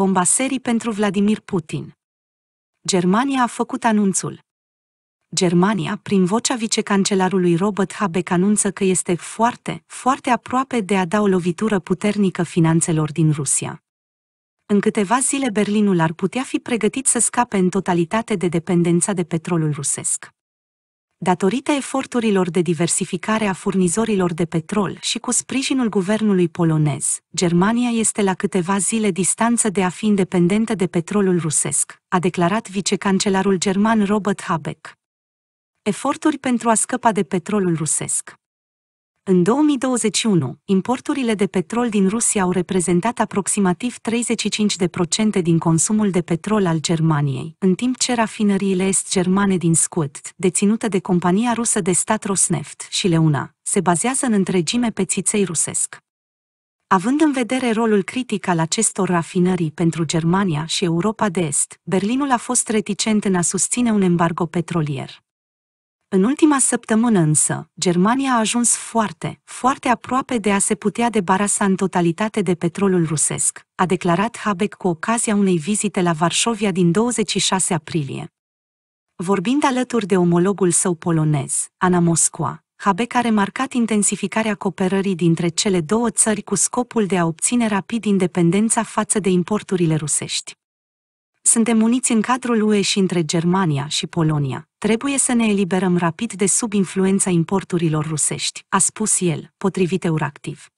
bomba serii pentru Vladimir Putin. Germania a făcut anunțul. Germania, prin vocea vicecancelarului Robert Habeck, anunță că este foarte, foarte aproape de a da o lovitură puternică finanțelor din Rusia. În câteva zile Berlinul ar putea fi pregătit să scape în totalitate de dependența de petrolul rusesc. Datorită eforturilor de diversificare a furnizorilor de petrol și cu sprijinul guvernului polonez, Germania este la câteva zile distanță de a fi independentă de petrolul rusesc, a declarat vicecancelarul german Robert Habeck. Eforturi pentru a scăpa de petrolul rusesc în 2021, importurile de petrol din Rusia au reprezentat aproximativ 35% din consumul de petrol al Germaniei, în timp ce rafinăriile est-germane din Scut, deținută de compania rusă de stat Rosneft și Leuna, se bazează în întregime pe țiței rusesc. Având în vedere rolul critic al acestor rafinării pentru Germania și Europa de Est, Berlinul a fost reticent în a susține un embargo petrolier. În ultima săptămână însă, Germania a ajuns foarte, foarte aproape de a se putea debarasa în totalitate de petrolul rusesc, a declarat Habeck cu ocazia unei vizite la Varșovia din 26 aprilie. Vorbind alături de omologul său polonez, Ana Moscua, Habeck a remarcat intensificarea cooperării dintre cele două țări cu scopul de a obține rapid independența față de importurile rusești. Suntem uniți în cadrul UE și între Germania și Polonia, Trebuie să ne eliberăm rapid de sub influența importurilor rusești, a spus el, potrivit Euractiv.